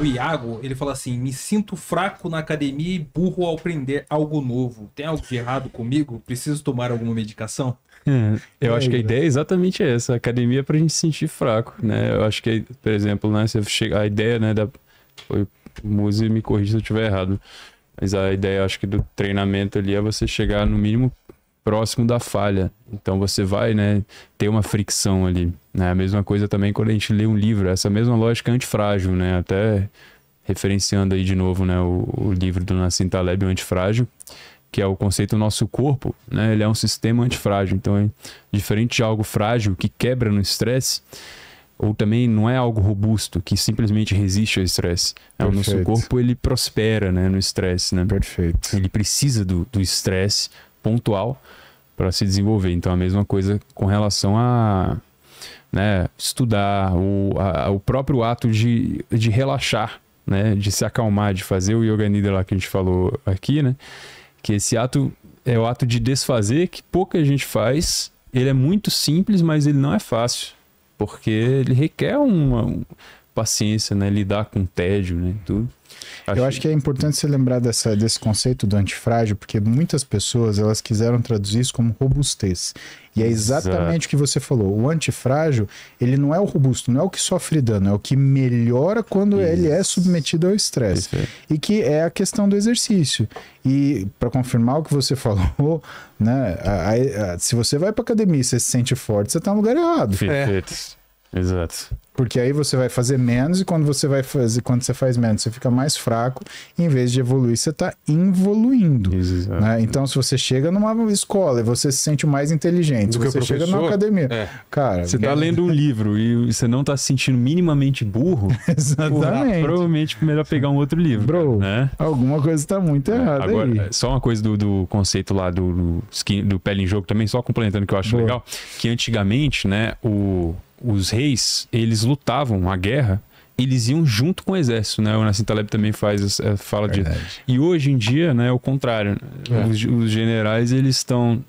o Iago, ele fala assim: me sinto fraco na academia e burro ao aprender algo novo. Tem algo de errado comigo? Preciso tomar alguma medicação? É, eu é acho aí, que a né? ideia é exatamente essa. A academia é pra gente se sentir fraco, né? Eu acho que, por exemplo, né, se chega, a ideia, né, da. o Muse me corrija se eu estiver errado. Mas a ideia, acho que do treinamento ali é você chegar no mínimo próximo da falha. Então você vai, né, ter uma fricção ali. Né? A mesma coisa também quando a gente lê um livro, essa mesma lógica é antifrágil, né? Até referenciando aí de novo, né, o, o livro do Nassim Taleb, o Antifrágil, que é o conceito do nosso corpo, né? Ele é um sistema antifrágil. Então, é diferente de algo frágil que quebra no estresse, ou também não é algo robusto que simplesmente resiste ao estresse. É, o nosso corpo ele prospera, né, no estresse, né? Perfeito. Ele precisa do estresse pontual para se desenvolver. Então, a mesma coisa com relação a né, estudar, o, a, o próprio ato de, de relaxar, né, de se acalmar, de fazer o yoga nidra lá que a gente falou aqui, né, que esse ato é o ato de desfazer, que pouca gente faz. Ele é muito simples, mas ele não é fácil, porque ele requer uma, uma paciência, né, lidar com tédio, né, tudo eu acho que é importante você lembrar dessa, desse conceito do antifrágil, porque muitas pessoas elas quiseram traduzir isso como robustez. E é exatamente Exato. o que você falou. O antifrágil, ele não é o robusto, não é o que sofre dano, é o que melhora quando isso. ele é submetido ao estresse. E que é a questão do exercício. E para confirmar o que você falou, né, a, a, a, se você vai para academia e você se sente forte, você está no lugar errado. Perfeito. É. Exato. Porque aí você vai fazer menos e quando você vai fazer, quando você faz menos, você fica mais fraco, em vez de evoluir, você está evoluindo. Né? Então, se você chega numa escola e você se sente mais inteligente, se você chega na academia. É. Cara, você está lendo um livro e você não está se sentindo minimamente burro, Exatamente. Porra, provavelmente é melhor pegar um outro livro. Bro, né? alguma coisa está muito é, errada. Agora, aí. só uma coisa do, do conceito lá do, do, skin, do pele em jogo também, só complementando que eu acho Boa. legal, que antigamente, né, o os reis, eles lutavam a guerra, eles iam junto com o exército, né? O Nassim Taleb também faz essa, eh, fala De... E hoje em dia, né, é o contrário. Né? É. Os, os generais, eles estão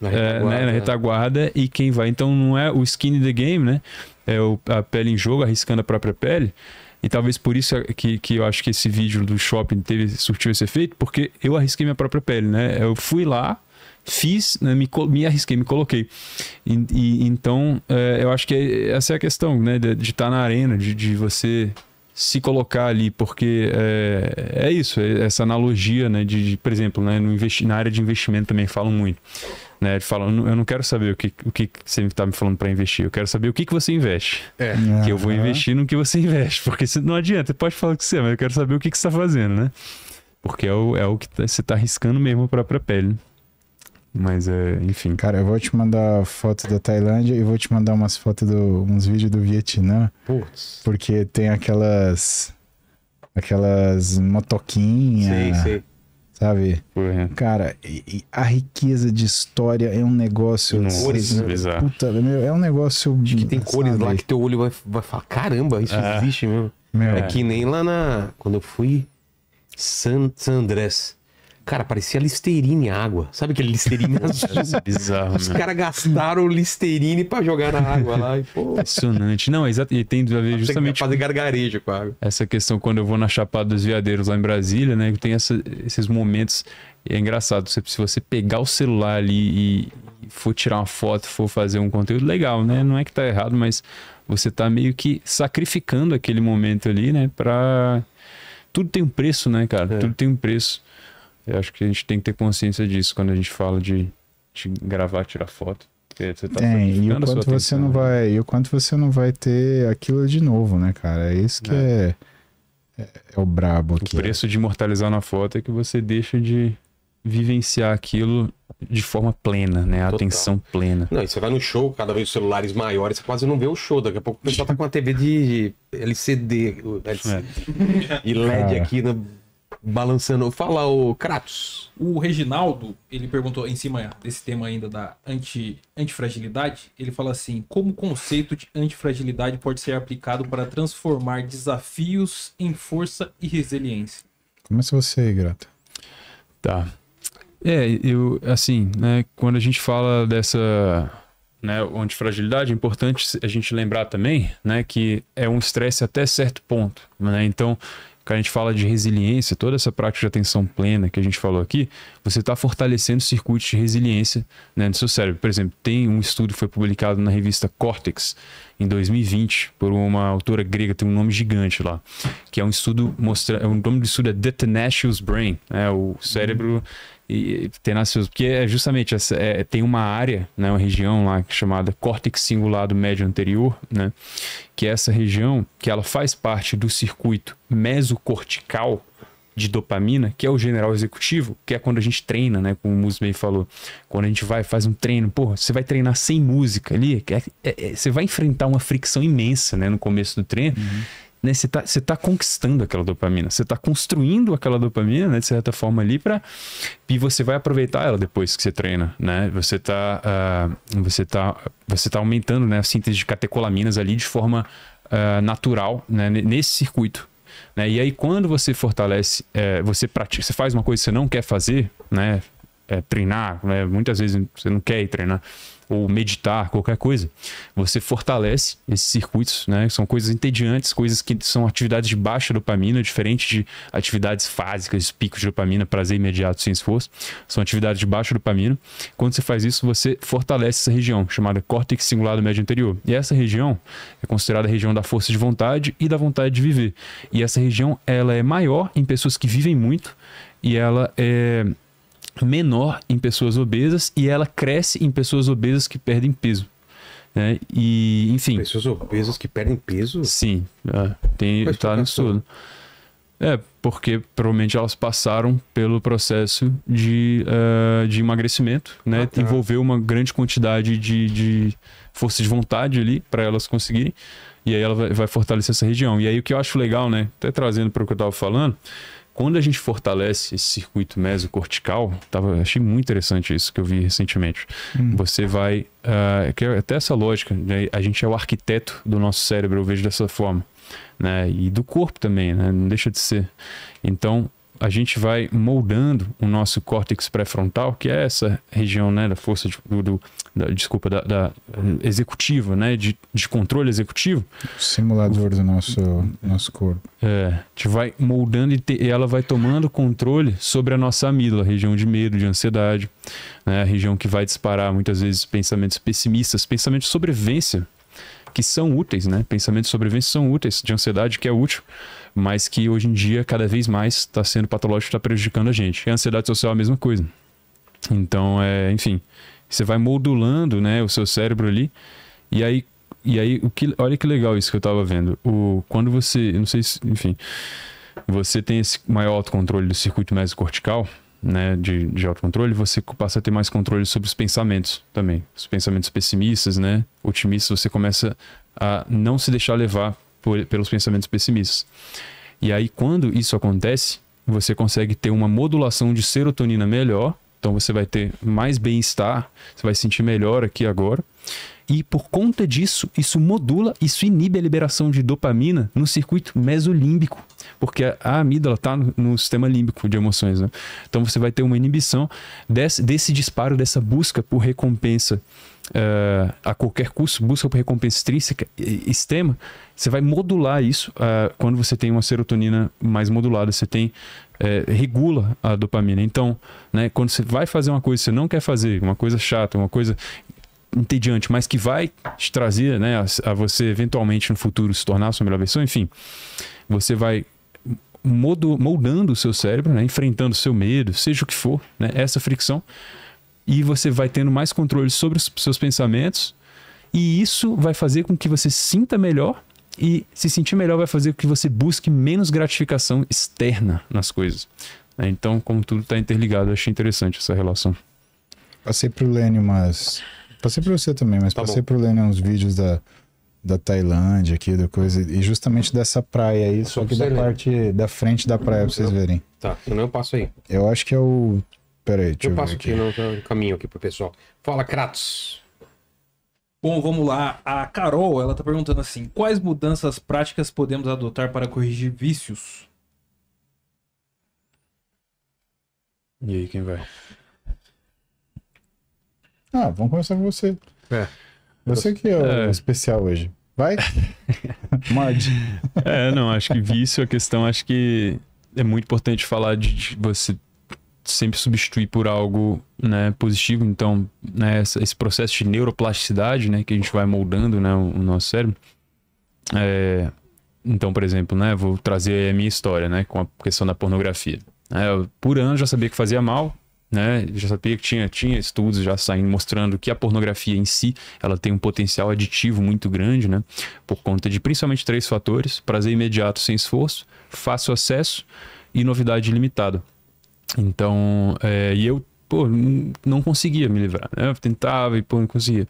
na retaguarda, é, né? na né? retaguarda, e quem vai. Então não é o skin in the game, né? É o, a pele em jogo, arriscando a própria pele. E talvez por isso é que, que eu acho que esse vídeo do shopping teve, surtiu esse efeito, porque eu arrisquei minha própria pele, né? Eu fui lá, fiz, né, me, me arrisquei, me coloquei. E, e então, é, eu acho que é, essa é a questão, né? De estar tá na arena, de, de, você se colocar ali, porque é, é isso, é essa analogia, né? De, de por exemplo, né, no investi na área de investimento também falam muito. Né, eu não quero saber o que, o que você está me falando para investir, eu quero saber o que, que você investe. É. Que eu vou investir no que você investe, porque não adianta, você pode falar que você, mas eu quero saber o que, que você está fazendo, né? Porque é o, é o que tá, você está arriscando mesmo a própria pele. Né? Mas é, enfim. Cara, eu vou te mandar foto da Tailândia e vou te mandar umas fotos do. uns vídeos do Vietnã. Putz. Porque tem aquelas. Aquelas motoquinhas. Sabe? Cara, e, e a riqueza de história é um negócio. Nossa, cores, assim, é bizarro. Puta, meu, é um negócio. Acho que tem sabe? cores lá que teu olho vai, vai falar: caramba, isso é. existe mesmo. Meu, é, é que nem lá na. Quando eu fui. Sant Andrés. Cara, parecia Listerine em água. Sabe aquele Listerine azul? É bizarro, Os né? caras gastaram Listerine pra jogar na água lá. E, pô. Impressionante. Não, exato. E tem a ver justamente. Fazer gargarejo com a água. Essa questão, quando eu vou na Chapada dos Veadeiros lá em Brasília, né? Tem essa, esses momentos. É engraçado. Se você pegar o celular ali e for tirar uma foto, for fazer um conteúdo, legal, né? Não é que tá errado, mas você tá meio que sacrificando aquele momento ali, né? Pra. Tudo tem um preço, né, cara? É. Tudo tem um preço. Eu acho que a gente tem que ter consciência disso quando a gente fala de, de gravar, tirar foto. Você tá tem, e o quanto atenção, você não né? vai, e o quanto você não vai ter aquilo de novo, né, cara? É isso que é, é, é, é o brabo aqui. O é. preço de imortalizar na foto é que você deixa de vivenciar aquilo de forma plena, né? Total. Atenção plena. Não, e você vai no show, cada vez os celulares maiores, você quase não vê o show. Daqui a pouco o pessoal tá com uma TV de LCD, LCD. É. e LED Cara. aqui no balançando. Fala, o Kratos. O Reginaldo, ele perguntou em cima desse tema ainda da anti, antifragilidade. Ele fala assim: como o conceito de antifragilidade pode ser aplicado para transformar desafios em força e resiliência? Começa você aí, Grata. Tá. É, eu, assim, né, quando a gente fala dessa né, antifragilidade, é importante a gente lembrar também né, que é um estresse até certo ponto. Né? Então, quando a gente fala de resiliência, toda essa prática de atenção plena que a gente falou aqui, você está fortalecendo circuitos de resiliência né, no seu cérebro. Por exemplo, tem um estudo que foi publicado na revista Cortex em 2020 por uma autora grega, tem um nome gigante lá, que é um estudo mostrando é, o nome do estudo é The Tenacious Brain, né, o cérebro e tenacioso, porque é justamente essa, é, tem uma área, né, uma região lá é chamada córtex cingulado médio anterior, né, que é essa região que ela faz parte do circuito mesocortical de dopamina, que é o general executivo, que é quando a gente treina, né, como o Musi falou, quando a gente vai faz um treino, porra, você vai treinar sem música ali, é, é, é você vai enfrentar uma fricção imensa, né, no começo do treino. Uhum né? Você tá, você tá conquistando aquela dopamina, você tá construindo aquela dopamina, né, de certa forma ali para e você vai aproveitar ela depois que você treina, né? Você tá, uh, você tá, você tá aumentando, né, a síntese de catecolaminas ali de forma uh, natural, né, nesse circuito. Né? E aí quando você fortalece, é, você pratica, você faz uma coisa que você não quer fazer, né? É, treinar, né? Muitas vezes você não quer ir treinar ou meditar, qualquer coisa, você fortalece esses circuitos, né? São coisas entediantes, coisas que são atividades de baixa dopamina, diferente de atividades fásicas, picos de dopamina, prazer imediato sem esforço. São atividades de baixa dopamina. Quando você faz isso, você fortalece essa região, chamada córtex cingulado médio anterior. E essa região é considerada a região da força de vontade e da vontade de viver. E essa região, ela é maior em pessoas que vivem muito e ela é menor em pessoas obesas e ela cresce em pessoas obesas que perdem peso. Né? E, enfim. Pessoas obesas que perdem peso? Sim, é, tem, tá no estudo. É, porque provavelmente elas passaram pelo processo de, uh, de emagrecimento, né? Ah, tá. Envolveu uma grande quantidade de, de força de vontade ali para elas conseguirem. E aí ela vai, vai, fortalecer essa região. E aí o que eu acho legal, né? Até trazendo para o que eu estava falando, quando a gente fortalece esse circuito mesocortical, tava, achei muito interessante isso que eu vi recentemente. Hum. Você vai. Uh, até essa lógica, né? a gente é o arquiteto do nosso cérebro, eu vejo dessa forma. Né? E do corpo também, né? não deixa de ser. Então, a gente vai moldando o nosso córtex pré-frontal, que é essa região né, da força de, do, da, desculpa, da, da, executiva, né, de, de controle executivo. O simulador do nosso, nosso corpo. É, a gente vai moldando e, te, e ela vai tomando controle sobre a nossa amígdala, região de medo, de ansiedade, né, a região que vai disparar muitas vezes pensamentos pessimistas, pensamentos de sobrevivência, que são úteis, né? Pensamentos de sobrevivência são úteis, de ansiedade que é útil mas que hoje em dia, cada vez mais, está sendo patológico, está prejudicando a gente. A ansiedade social é a mesma coisa. Então, é, enfim, você vai modulando né, o seu cérebro ali, e aí, e aí o que, olha que legal isso que eu estava vendo. O, quando você, não sei se, enfim, você tem esse maior autocontrole do circuito mesocortical, né, de, de autocontrole, você passa a ter mais controle sobre os pensamentos também. Os pensamentos pessimistas, né, otimistas, você começa a não se deixar levar por, pelos pensamentos pessimistas. E aí, quando isso acontece, você consegue ter uma modulação de serotonina melhor, então você vai ter mais bem-estar, você vai sentir melhor aqui agora e por conta disso, isso modula, isso inibe a liberação de dopamina no circuito mesolímbico, porque a amígdala está no, sistema límbico de emoções. Né? Então você vai ter uma inibição desse, desse disparo, dessa busca por recompensa uh, a qualquer custo, busca por recompensa extrínseca, extrema. Você vai modular isso uh, quando você tem uma serotonina mais modulada, você tem é, regula a dopamina. Então, né, quando você vai fazer uma coisa que você não quer fazer, uma coisa chata, uma coisa entediante, mas que vai te trazer né, a, a você eventualmente no futuro se tornar a sua melhor versão, enfim, você vai moldando o seu cérebro, né? enfrentando o seu medo, seja o que for, né? essa fricção, e você vai tendo mais controle sobre os seus pensamentos, e isso vai fazer com que você sinta melhor, e se sentir melhor vai fazer com que você busque menos gratificação externa nas coisas. Né, então, como tudo está interligado, achei interessante essa relação. Passei para o Lênio umas Passei pra você também, mas tá passei bom. pro Lênin né, uns vídeos da, da Tailândia aqui, da coisa, e justamente dessa praia aí, só, só que da ler. parte da frente da praia pra vocês verem. Tá, então eu passo aí. Eu acho que é o. Pera aí, deixa eu, eu passo aqui, aqui no caminho aqui pro pessoal. Fala, Kratos. Bom, vamos lá. A Carol, ela tá perguntando assim: quais mudanças práticas podemos adotar para corrigir vícios? E aí, quem vai? Ah, vamos começar com você. É. Você que é o é. especial hoje. Vai? Morde. É, não, acho que vício, a é questão, acho que é muito importante falar de, você sempre substituir por algo né, positivo. Então, né, esse processo de neuroplasticidade, né, que a gente vai moldando né, o, nosso cérebro. É, então, por exemplo, né, vou trazer a minha história né, com a questão da pornografia. É, por ano já sabia que fazia mal, né? já sabia que tinha, tinha estudos já saindo mostrando que a pornografia em si ela tem um potencial aditivo muito grande, né? Por conta de principalmente três fatores: prazer imediato sem esforço, fácil acesso e novidade limitada Então, é, e eu pô, não conseguia me livrar, né? Eu tentava e pô, não conseguia.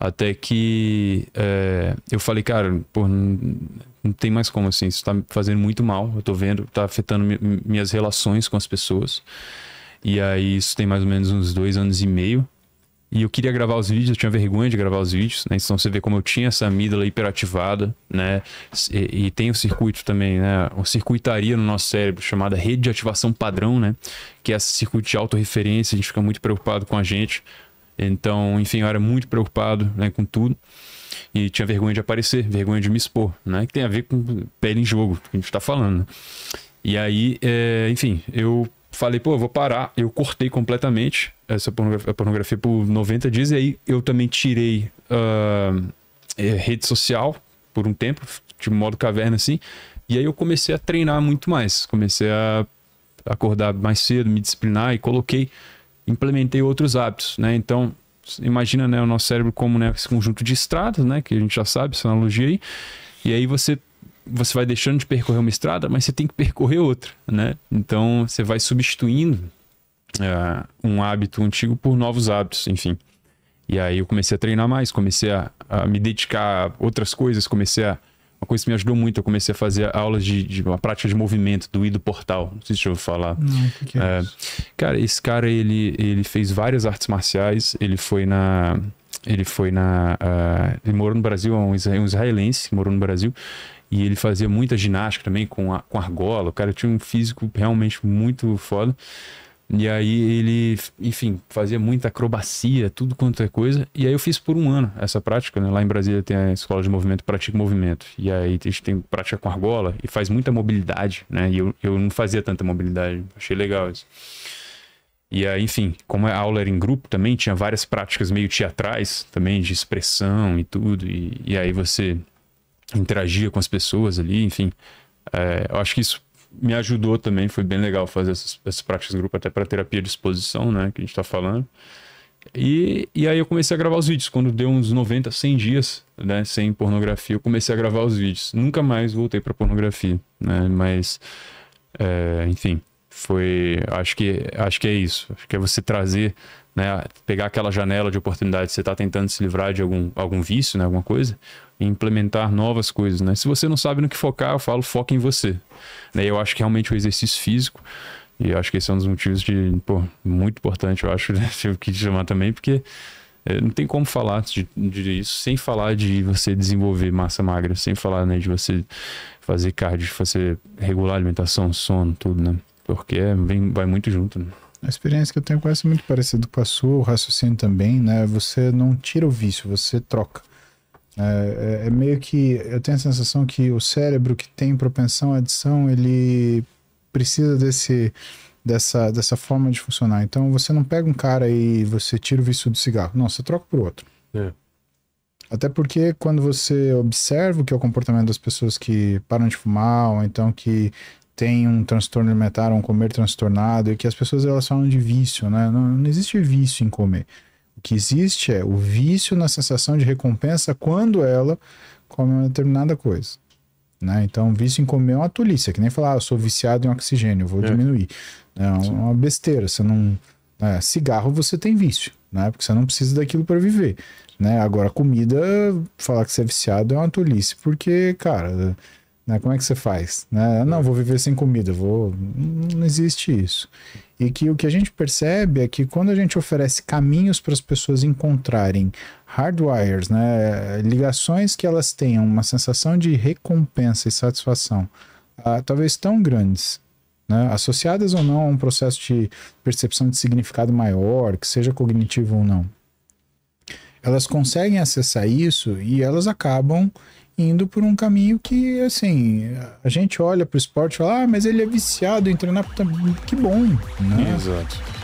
Até que é, eu falei, cara, pô, não tem mais como assim, isso tá me fazendo muito mal, eu tô vendo, tá afetando mi minhas relações com as pessoas. E aí isso tem mais ou menos uns dois anos e meio. E eu queria gravar os vídeos, eu tinha vergonha de gravar os vídeos, né? Então você vê como eu tinha essa amígdala hiperativada, né? E, e tem o um circuito também, né? Uma circuitaria no nosso cérebro chamada rede de ativação padrão, né? Que é esse circuito de autorreferência, a gente fica muito preocupado com a gente. Então, enfim, eu era muito preocupado né, com tudo. E tinha vergonha de aparecer, vergonha de me expor, né? Que tem a ver com pele em jogo, que a gente tá falando. Né? E aí, é, enfim, eu falei, pô, eu vou parar. Eu cortei completamente essa pornografia, pornografia por 90 dias. E aí eu também tirei uh, rede social por um tempo, de modo caverna assim. E aí eu comecei a treinar muito mais. Comecei a acordar mais cedo, me disciplinar e coloquei, implementei outros hábitos, né? Então, imagina né, o nosso cérebro como né, esse conjunto de estradas, né? Que a gente já sabe, essa analogia aí. E aí você você vai deixando de percorrer uma estrada, mas você tem que percorrer outra, né? Então você vai substituindo uh, um hábito antigo por novos hábitos, enfim. E aí eu comecei a treinar mais, comecei a, a, me dedicar a outras coisas, comecei a. Uma coisa que me ajudou muito, eu comecei a fazer aulas de, de uma prática de movimento do Ido Portal. Não sei se eu vou falar. Não, que que é, é cara, esse cara ele, ele fez várias artes marciais, ele foi na. Ele foi na. Uh, ele morou no Brasil, é um israelense, morou no Brasil. E ele fazia muita ginástica também com, a, com argola. O cara tinha um físico realmente muito foda. E aí ele, enfim, fazia muita acrobacia, tudo quanto é coisa. E aí eu fiz por um ano essa prática, né? Lá em Brasília tem a escola de movimento, pratica movimento. E aí a gente tem prática com argola e faz muita mobilidade, né? E eu, eu não fazia tanta mobilidade. Achei legal isso. E aí, enfim, como a aula era em grupo também, tinha várias práticas meio teatrais também, de expressão e tudo. E, e aí você interagia com as pessoas ali, enfim. É, eu acho que isso me ajudou também, foi bem legal fazer essas, essas práticas de grupo, até para terapia de exposição, né, que a gente está falando. E, e aí eu comecei a gravar os vídeos. Quando deu uns 90, 100 dias, né, sem pornografia, eu comecei a gravar os vídeos. Nunca mais voltei para pornografia, né, mas, é, enfim, foi, acho que, acho que é isso. Acho que é você trazer né, pegar aquela janela de oportunidade você está tentando se livrar de algum, algum vício, né, alguma coisa, e implementar novas coisas. Né? Se você não sabe no que focar, eu falo, foca em você. Né? Eu acho que realmente o exercício físico, e eu acho que esse é um dos motivos de, pô, muito importante, eu acho, né? tive que chamar também, porque é, não tem como falar de, de, isso sem falar de você desenvolver massa magra, sem falar né, de você fazer cardio, de você regular alimentação, sono, tudo, né? Porque é, vem, vai muito junto, né? A experiência que eu tenho com essa é muito parecida com a sua, o raciocínio também, né? Você não tira o vício, você troca. É, é, é meio que. Eu tenho a sensação que o cérebro que tem propensão à adição, ele precisa desse dessa, dessa forma de funcionar. Então você não pega um cara e você tira o vício do cigarro. Não, você troca por outro. É. Até porque quando você observa o que é o comportamento das pessoas que param de fumar, ou então que tem um transtorno alimentar, um comer transtornado, e que as pessoas elas falam de vício, né? Não, não existe vício em comer. O que existe é o vício na sensação de recompensa quando ela come uma determinada coisa. Né? Então, vício em comer é uma tolice, é que nem falar, ah, eu sou viciado em oxigênio, vou é. diminuir. Né? É, é uma besteira, você não. É, cigarro você tem vício, né? Porque você não precisa daquilo para viver. Né? Agora, comida, falar que você é viciado é uma tolice, porque, cara, né? Como é que você faz? Né? Não, vou viver sem comida, vou. Não existe isso. E que o que a gente percebe é que quando a gente oferece caminhos para as pessoas encontrarem hardwires, né? ligações que elas tenham uma sensação de recompensa e satisfação, uh, talvez tão grandes, né? associadas ou não a um processo de percepção de significado maior, que seja cognitivo ou não, elas conseguem acessar isso e elas acabam indo por um caminho que, assim, a gente olha para o esporte e fala, ah, mas ele é viciado em treinar, que bom, né? Exato.